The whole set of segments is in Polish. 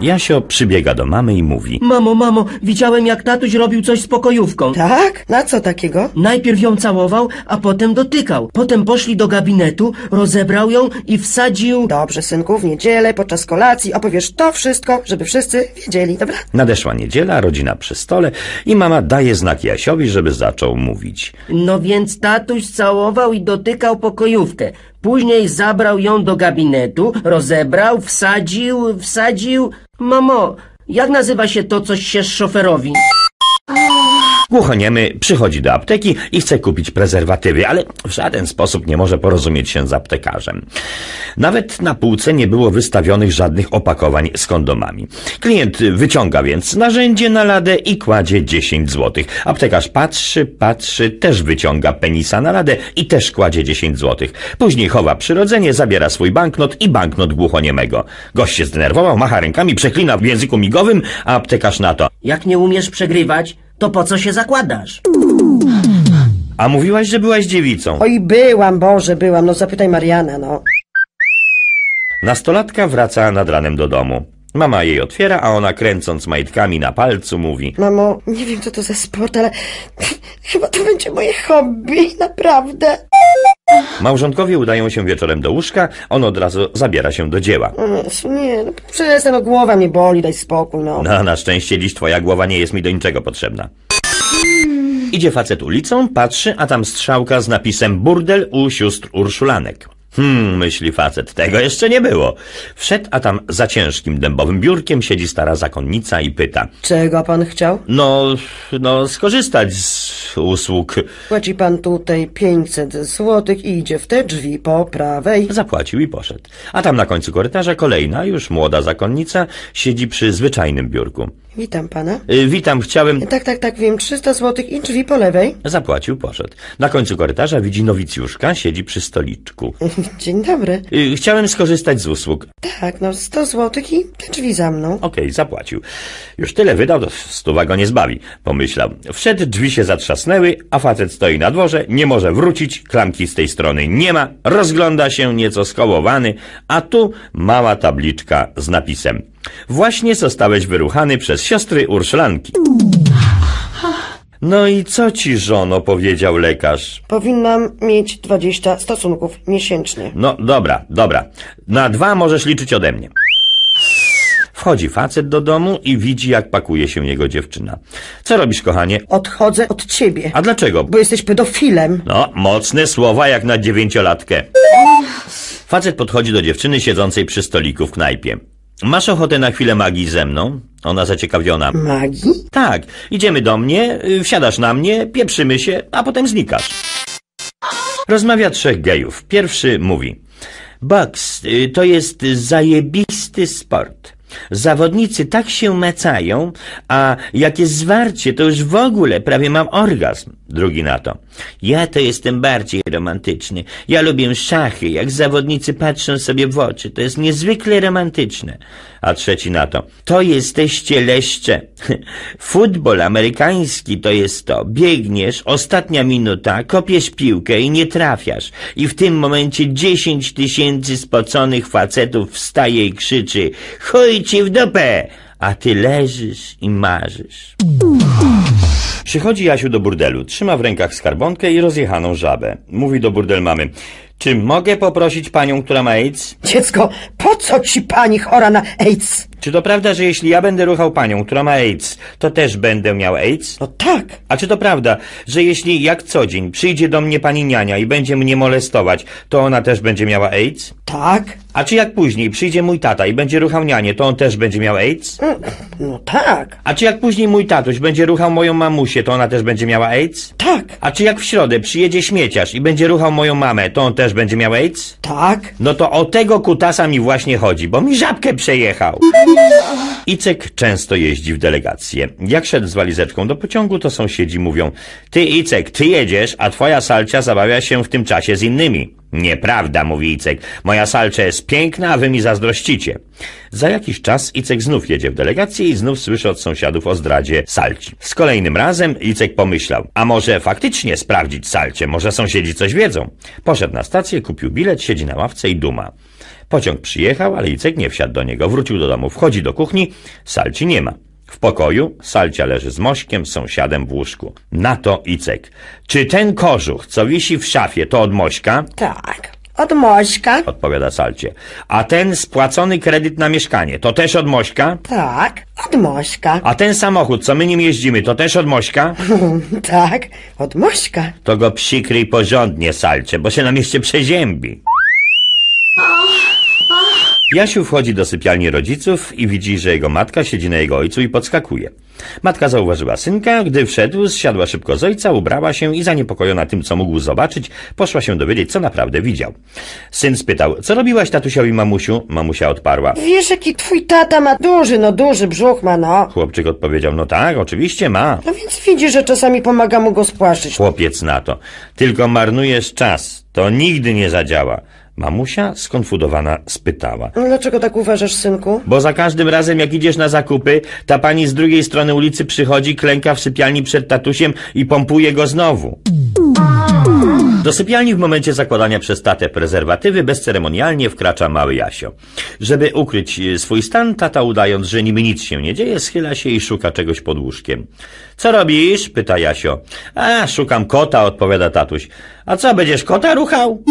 Jasio przybiega do mamy i mówi Mamo, mamo, widziałem jak tatuś robił coś z pokojówką. Tak? Na co takiego? Najpierw ją całował, a potem dotykał. Potem poszli do gabinetu, rozebrał ją i wsadził... Dobrze, synku, w niedzielę, podczas kolacji opowiesz to wszystko, żeby wszyscy wiedzieli, dobra? Nadeszła niedziela, rodzina przy stole i mama daje znak Jasiowi, żeby zaczął mówić. No więc tatuś całował i dotykał pokojówkę. Później zabrał ją do gabinetu, rozebrał, wsadził, wsadził... Mamo, jak nazywa się to, coś się szoferowi? Głuchoniemy przychodzi do apteki i chce kupić prezerwatywy, ale w żaden sposób nie może porozumieć się z aptekarzem. Nawet na półce nie było wystawionych żadnych opakowań z kondomami. Klient wyciąga więc narzędzie na ladę i kładzie 10 złotych. Aptekarz patrzy, patrzy, też wyciąga penisa na ladę i też kładzie 10 złotych. Później chowa przyrodzenie, zabiera swój banknot i banknot głuchoniemego. Gość się zdenerwował, macha rękami, przeklina w języku migowym, a aptekarz na to. Jak nie umiesz przegrywać, to po co się zakładasz? A mówiłaś, że byłaś dziewicą. Oj, byłam, Boże, byłam. No zapytaj Mariana, no. Nastolatka wraca nad ranem do domu. Mama jej otwiera, a ona kręcąc majtkami na palcu mówi Mamo, nie wiem co to za sport, ale chyba to będzie moje hobby, naprawdę. Małżonkowie udają się wieczorem do łóżka, on od razu zabiera się do dzieła. Mm, nie, no przestań, no głowa mnie boli, daj spokój, no. No, na szczęście dziś twoja głowa nie jest mi do niczego potrzebna. Idzie facet ulicą, patrzy, a tam strzałka z napisem burdel u sióstr Urszulanek. Hmm, myśli facet, tego jeszcze nie było. Wszedł, a tam za ciężkim dębowym biurkiem siedzi stara zakonnica i pyta. Czego pan chciał? No, no, skorzystać z usług. Płaci pan tutaj 500 złotych i idzie w te drzwi po prawej. Zapłacił i poszedł. A tam na końcu korytarza kolejna, już młoda zakonnica, siedzi przy zwyczajnym biurku. Witam pana. Y, witam, chciałem... Tak, tak, tak, wiem, 300 złotych i drzwi po lewej. Zapłacił, poszedł. Na końcu korytarza widzi nowicjuszka, siedzi przy stoliczku. Dzień dobry. Y, chciałem skorzystać z usług. Tak, no 100 złotych i te drzwi za mną. Okej, zapłacił. Już tyle wydał, to stuwa go nie zbawi. Pomyślał. Wszedł, drzwi się zatrzasły zasnęły, a facet stoi na dworze, nie może wrócić, klamki z tej strony nie ma, rozgląda się nieco skołowany, a tu mała tabliczka z napisem. Właśnie zostałeś wyruchany przez siostry Urszlanki. No i co ci żono, powiedział lekarz. Powinnam mieć 20 stosunków miesięcznie. No dobra, dobra. Na dwa możesz liczyć ode mnie. Wchodzi facet do domu i widzi, jak pakuje się jego dziewczyna. Co robisz, kochanie? Odchodzę od ciebie. A dlaczego? Bo jesteś pedofilem. No, mocne słowa jak na dziewięciolatkę. Facet podchodzi do dziewczyny siedzącej przy stoliku w knajpie. Masz ochotę na chwilę magii ze mną? Ona zaciekawiona. Magii? Tak. Idziemy do mnie, y, wsiadasz na mnie, pieprzymy się, a potem znikasz. Rozmawia trzech gejów. Pierwszy mówi. Boks y, to jest zajebisty sport. Zawodnicy tak się mecają, a jakie zwarcie, to już w ogóle prawie mam orgazm. Drugi na to. Ja to jestem bardziej romantyczny. Ja lubię szachy, jak zawodnicy patrzą sobie w oczy. To jest niezwykle romantyczne. A trzeci na to. To jesteście leszcze. Futbol amerykański to jest to. Biegniesz, ostatnia minuta, kopiesz piłkę i nie trafiasz. I w tym momencie dziesięć tysięcy spoconych facetów wstaje i krzyczy. Chuj ci w dupę, a ty leżysz i marzysz. Przychodzi Jasiu do burdelu, trzyma w rękach skarbonkę i rozjechaną żabę. Mówi do burdel mamy, czy mogę poprosić panią, która ma AIDS? Dziecko, po co ci pani chora na AIDS? Czy to prawda, że jeśli ja będę ruchał panią, która ma AIDS, to też będę miał AIDS? No tak. A czy to prawda, że jeśli jak co dzień przyjdzie do mnie pani niania i będzie mnie molestować, to ona też będzie miała AIDS? Tak. A czy jak później przyjdzie mój tata i będzie ruchał nianie, to on też będzie miał AIDS? Mm, no, tak. A czy jak później mój tatuś będzie ruchał moją mamusię, to ona też będzie miała AIDS? Tak. A czy jak w środę przyjedzie śmieciarz i będzie ruchał moją mamę, to on też będzie miał AIDS? Tak. No to o tego kutasa mi właśnie chodzi, bo mi żabkę przejechał. Icek często jeździ w delegację. Jak szedł z walizeczką do pociągu, to sąsiedzi mówią Ty, Icek, ty jedziesz, a twoja salcia zabawia się w tym czasie z innymi. Nieprawda, mówi Icek. Moja salcza jest piękna, a wy mi zazdrościcie. Za jakiś czas Icek znów jedzie w delegację i znów słyszy od sąsiadów o zdradzie salci. Z kolejnym razem Icek pomyślał, a może faktycznie sprawdzić salcie, może sąsiedzi coś wiedzą. Poszedł na stację, kupił bilet, siedzi na ławce i duma. Pociąg przyjechał, ale Icek nie wsiadł do niego. Wrócił do domu, wchodzi do kuchni, salci nie ma. W pokoju Salcia leży z Mośkiem, sąsiadem w łóżku. Na to Icek. Czy ten kożuch, co wisi w szafie, to od Mośka? Tak, od Mośka. Odpowiada Salcie. A ten spłacony kredyt na mieszkanie, to też od Mośka? Tak, od Mośka. A ten samochód, co my nim jeździmy, to też od Mośka? tak, od Mośka. To go przykryj porządnie, Salcie, bo się na mieście przeziębi. Jasiu wchodzi do sypialni rodziców i widzi, że jego matka siedzi na jego ojcu i podskakuje. Matka zauważyła synka, gdy wszedł, zsiadła szybko z ojca, ubrała się i zaniepokojona tym, co mógł zobaczyć, poszła się dowiedzieć, co naprawdę widział. Syn spytał, co robiłaś tatusiowi mamusiu? Mamusia odparła. Wiesz, jaki twój tata ma duży, no duży brzuch ma, no. Chłopczyk odpowiedział, no tak, oczywiście ma. No więc widzisz, że czasami pomaga mu go spłaszczyć. Chłopiec na to, tylko marnujesz czas, to nigdy nie zadziała. Mamusia, skonfudowana, spytała. No, dlaczego tak uważasz, synku? Bo za każdym razem, jak idziesz na zakupy, ta pani z drugiej strony ulicy przychodzi, klęka w sypialni przed tatusiem i pompuje go znowu. Do sypialni w momencie zakładania przez tatę prezerwatywy bezceremonialnie wkracza mały Jasio. Żeby ukryć e, swój stan, tata udając, że niby nic się nie dzieje, schyla się i szuka czegoś pod łóżkiem. Co robisz? pyta Jasio. A, szukam kota, odpowiada tatuś. A co, będziesz kota ruchał?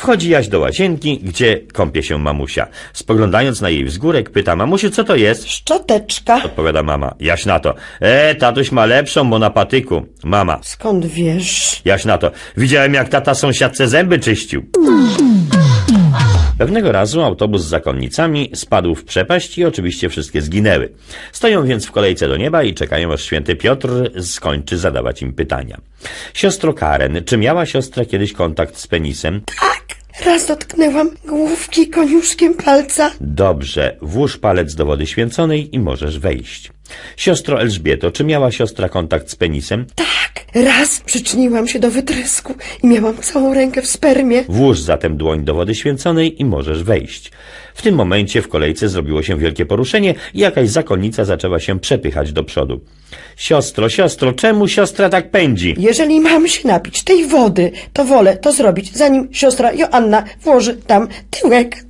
Wchodzi Jaś do łazienki, gdzie kąpie się mamusia. Spoglądając na jej wzgórek, pyta mamusiu, co to jest? Szczoteczka. Odpowiada mama. Jaś na to. E, tatuś ma lepszą, bo na patyku. Mama. Skąd wiesz? Jaś na to. Widziałem, jak tata sąsiadce zęby czyścił. Pewnego razu autobus z zakonnicami spadł w przepaść i oczywiście wszystkie zginęły. Stoją więc w kolejce do nieba i czekają, aż święty Piotr skończy zadawać im pytania. Siostro Karen, czy miała siostra kiedyś kontakt z penisem? Raz dotknęłam główki koniuszkiem palca. Dobrze, włóż palec do wody święconej i możesz wejść. Siostro Elżbieto, czy miała siostra kontakt z penisem? Tak. Tak, raz przyczyniłam się do wytrysku i miałam całą rękę w spermie. Włóż zatem dłoń do wody święconej i możesz wejść. W tym momencie w kolejce zrobiło się wielkie poruszenie i jakaś zakonnica zaczęła się przepychać do przodu. Siostro, siostro, czemu siostra tak pędzi? Jeżeli mam się napić tej wody, to wolę to zrobić, zanim siostra Joanna włoży tam tyłek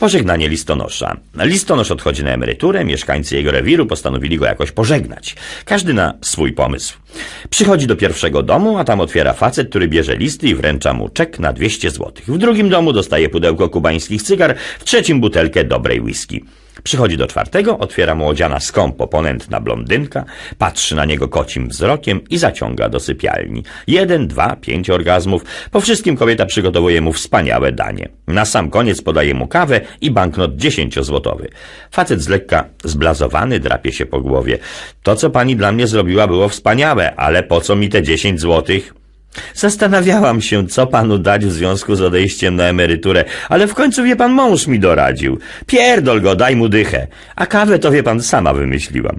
Pożegnanie listonosza. Listonosz odchodzi na emeryturę, mieszkańcy jego rewiru postanowili go jakoś pożegnać. Każdy na swój pomysł. Przychodzi do pierwszego domu, a tam otwiera facet, który bierze listy i wręcza mu czek na 200 zł. W drugim domu dostaje pudełko kubańskich cygar, w trzecim butelkę dobrej whisky. Przychodzi do czwartego, otwiera młodziana skąpo ponętna blondynka, patrzy na niego kocim wzrokiem i zaciąga do sypialni. Jeden, dwa, pięć orgazmów. Po wszystkim kobieta przygotowuje mu wspaniałe danie. Na sam koniec podaje mu kawę i banknot dziesięciozłotowy. Facet z lekka zblazowany drapie się po głowie. To, co pani dla mnie zrobiła, było wspaniałe, ale po co mi te dziesięć złotych? Zastanawiałam się, co panu dać w związku z odejściem na emeryturę, ale w końcu, wie pan, mąż mi doradził. Pierdol go, daj mu dychę. A kawę to, wie pan, sama wymyśliłam.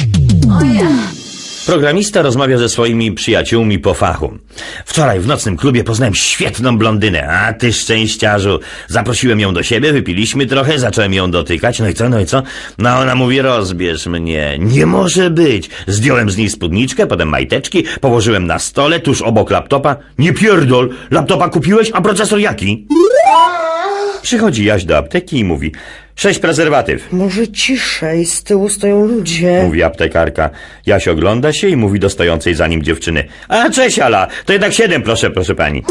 Programista rozmawia ze swoimi przyjaciółmi po fachu. Wczoraj w nocnym klubie poznałem świetną blondynę. A ty szczęściarzu. Zaprosiłem ją do siebie, wypiliśmy trochę, zacząłem ją dotykać. No i co, no i co? No ona mówi, rozbierz mnie. Nie może być. Zdjąłem z niej spódniczkę, potem majteczki, położyłem na stole, tuż obok laptopa. Nie pierdol, laptopa kupiłeś, a procesor jaki? Przychodzi Jaś do apteki i mówi Sześć prezerwatyw. Może ciszej, z tyłu stoją ludzie. Mówi aptekarka. Jaś ogląda się i mówi do stojącej za nim dziewczyny. A cześć Ala, to jednak siedem proszę, proszę pani.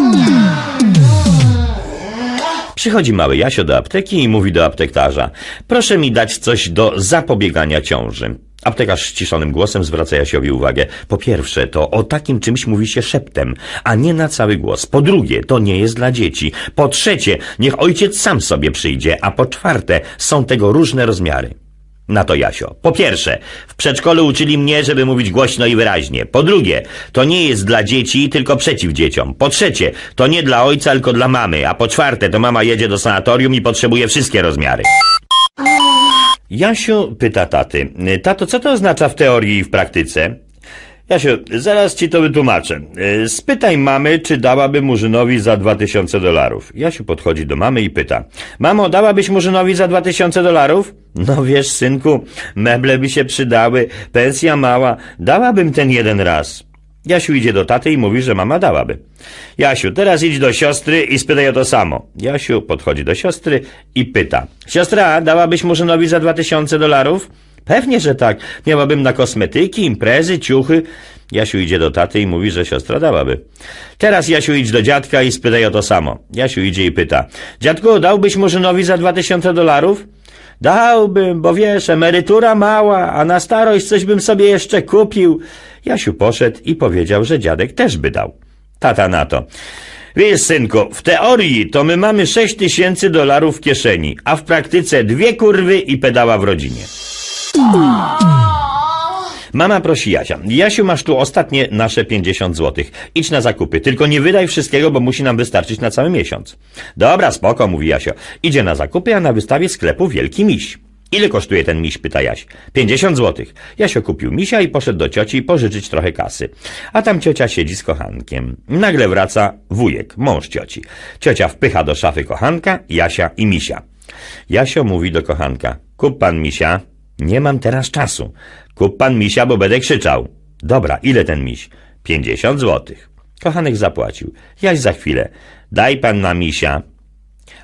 Przychodzi mały Jasio do apteki i mówi do aptektarza. Proszę mi dać coś do zapobiegania ciąży. Aptekarz ściszonym głosem zwraca Jasiowi uwagę. Po pierwsze, to o takim czymś mówi się szeptem, a nie na cały głos. Po drugie, to nie jest dla dzieci. Po trzecie, niech ojciec sam sobie przyjdzie. A po czwarte, są tego różne rozmiary. Na to Jasio. Po pierwsze, w przedszkolu uczyli mnie, żeby mówić głośno i wyraźnie. Po drugie, to nie jest dla dzieci, tylko przeciw dzieciom. Po trzecie, to nie dla ojca, tylko dla mamy. A po czwarte, to mama jedzie do sanatorium i potrzebuje wszystkie rozmiary. Jasio pyta taty, tato, co to oznacza w teorii i w praktyce? Jasio, zaraz ci to wytłumaczę. Spytaj mamy, czy dałaby Murzynowi za dwa tysiące dolarów. Jasiu podchodzi do mamy i pyta. Mamo, dałabyś Murzynowi za dwa tysiące dolarów? No wiesz, synku, meble by się przydały, pensja mała, dałabym ten jeden raz. Jasiu idzie do taty i mówi, że mama dałaby. Jasiu, teraz idź do siostry i spytaj o to samo. Jasiu podchodzi do siostry i pyta. Siostra, dałabyś Murzynowi za dwa tysiące dolarów? Pewnie, że tak. Miałabym na kosmetyki, imprezy, ciuchy. Jasiu idzie do taty i mówi, że siostra dałaby. Teraz Jasiu idź do dziadka i spytaj o to samo. Jasiu idzie i pyta. Dziadku, dałbyś Murzynowi za dwa tysiące dolarów? Dałbym, bo wiesz, emerytura mała, a na starość coś bym sobie jeszcze kupił. Jasiu poszedł i powiedział, że dziadek też by dał. Tata na to. Wiesz, synku, w teorii to my mamy sześć tysięcy dolarów w kieszeni, a w praktyce dwie kurwy i pedała w rodzinie. Mama prosi Jasia. Jasiu, masz tu ostatnie nasze 50 złotych. Idź na zakupy. Tylko nie wydaj wszystkiego, bo musi nam wystarczyć na cały miesiąc. Dobra, spoko, mówi Jasio. Idzie na zakupy, a na wystawie sklepu Wielki Miś. Ile kosztuje ten miś, pyta Jaś. 50 złotych. Jasio kupił misia i poszedł do cioci pożyczyć trochę kasy. A tam ciocia siedzi z kochankiem. Nagle wraca wujek, mąż cioci. Ciocia wpycha do szafy kochanka, Jasia i misia. Jasio mówi do kochanka. Kup pan misia. Nie mam teraz czasu. Kup pan misia, bo będę krzyczał. Dobra, ile ten miś? Pięćdziesiąt złotych. Kochanek zapłacił. Jaś za chwilę. Daj pan na misia.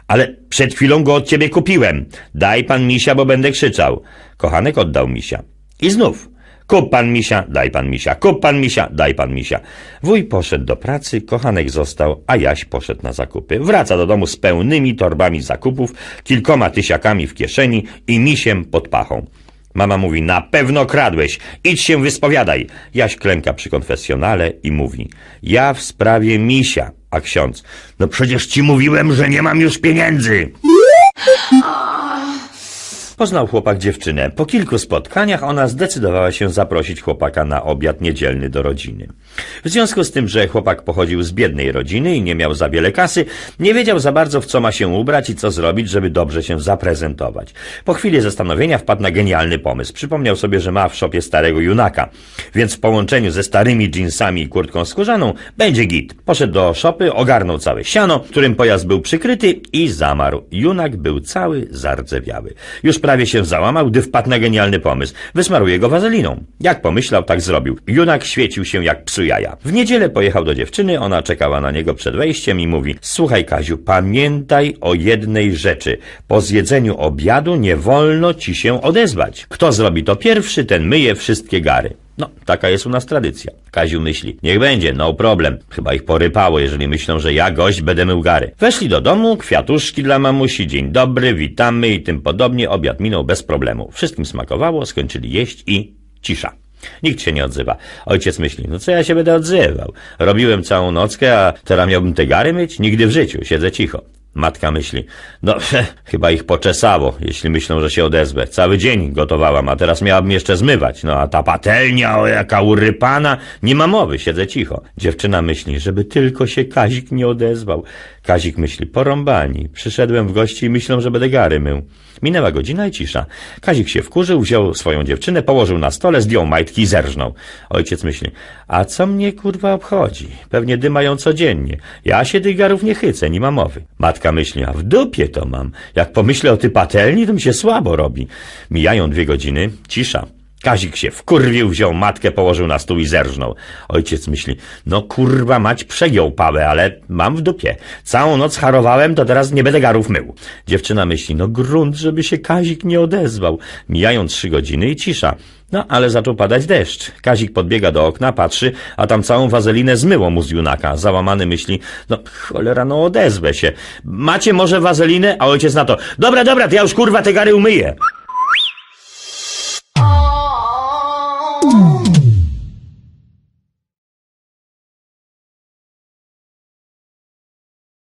Ale przed chwilą go od ciebie kupiłem. Daj pan misia, bo będę krzyczał. Kochanek oddał misia. I znów. Kup pan misia, daj pan misia, kup pan misia, daj pan misia. Wuj poszedł do pracy, kochanek został, a Jaś poszedł na zakupy. Wraca do domu z pełnymi torbami zakupów, kilkoma tysiakami w kieszeni i misiem pod pachą. Mama mówi, na pewno kradłeś, idź się wyspowiadaj. Jaś klęka przy konfesjonale i mówi, ja w sprawie misia. A ksiądz, no przecież ci mówiłem, że nie mam już pieniędzy. Poznał chłopak dziewczynę. Po kilku spotkaniach ona zdecydowała się zaprosić chłopaka na obiad niedzielny do rodziny. W związku z tym, że chłopak pochodził z biednej rodziny i nie miał za wiele kasy, nie wiedział za bardzo, w co ma się ubrać i co zrobić, żeby dobrze się zaprezentować. Po chwili zastanowienia wpadł na genialny pomysł. Przypomniał sobie, że ma w szopie starego junaka, więc w połączeniu ze starymi dżinsami i kurtką skórzaną będzie git. Poszedł do szopy, ogarnął całe siano, którym pojazd był przykryty i zamarł. Junak był cały zardzewiały. Już prawie się załamał, gdy wpadł na genialny pomysł. Wysmaruje go wazeliną. Jak pomyślał, tak zrobił. Junak świecił się jak psu jaja. W niedzielę pojechał do dziewczyny, ona czekała na niego przed wejściem i mówi Słuchaj Kaziu, pamiętaj o jednej rzeczy. Po zjedzeniu obiadu nie wolno ci się odezwać. Kto zrobi to pierwszy, ten myje wszystkie gary. No, taka jest u nas tradycja. Kaziu myśli, niech będzie, no problem. Chyba ich porypało, jeżeli myślą, że ja, gość, będę mył gary. Weszli do domu, kwiatuszki dla mamusi, dzień dobry, witamy i tym podobnie. Obiad minął bez problemu. Wszystkim smakowało, skończyli jeść i cisza. Nikt się nie odzywa. Ojciec myśli, no co ja się będę odzywał? Robiłem całą nockę, a teraz miałbym te gary myć? Nigdy w życiu, siedzę cicho. Matka myśli, no chyba ich poczesało, jeśli myślą, że się odezwę. Cały dzień gotowałam, a teraz miałabym jeszcze zmywać. No a ta patelnia, o jaka urypana, nie ma mowy, siedzę cicho. Dziewczyna myśli, żeby tylko się Kazik nie odezwał. Kazik myśli, porąbani, przyszedłem w gości i myślą, że będę gary mył. Minęła godzina i cisza. Kazik się wkurzył, wziął swoją dziewczynę, położył na stole, zdjął majtki i zerżnął. Ojciec myśli, a co mnie kurwa obchodzi? Pewnie dymają codziennie. Ja się dygarów nie chycę, nie ma mowy. Matka Agnieszka myśli, a w dupie to mam. Jak pomyślę o tej patelni, to mi się słabo robi. Mijają dwie godziny, cisza. Kazik się wkurwił, wziął matkę, położył na stół i zerżnął. Ojciec myśli, no kurwa mać przegiął pałę, ale mam w dupie. Całą noc harowałem, to teraz nie będę garów mył. Dziewczyna myśli, no grunt, żeby się Kazik nie odezwał. Mijają trzy godziny i cisza. No, ale zaczął padać deszcz. Kazik podbiega do okna, patrzy, a tam całą wazelinę zmyło mu z junaka. Załamany myśli, no cholera, no odezwę się. Macie może wazelinę? A ojciec na to, dobra, dobra, to ja już kurwa te gary umyję.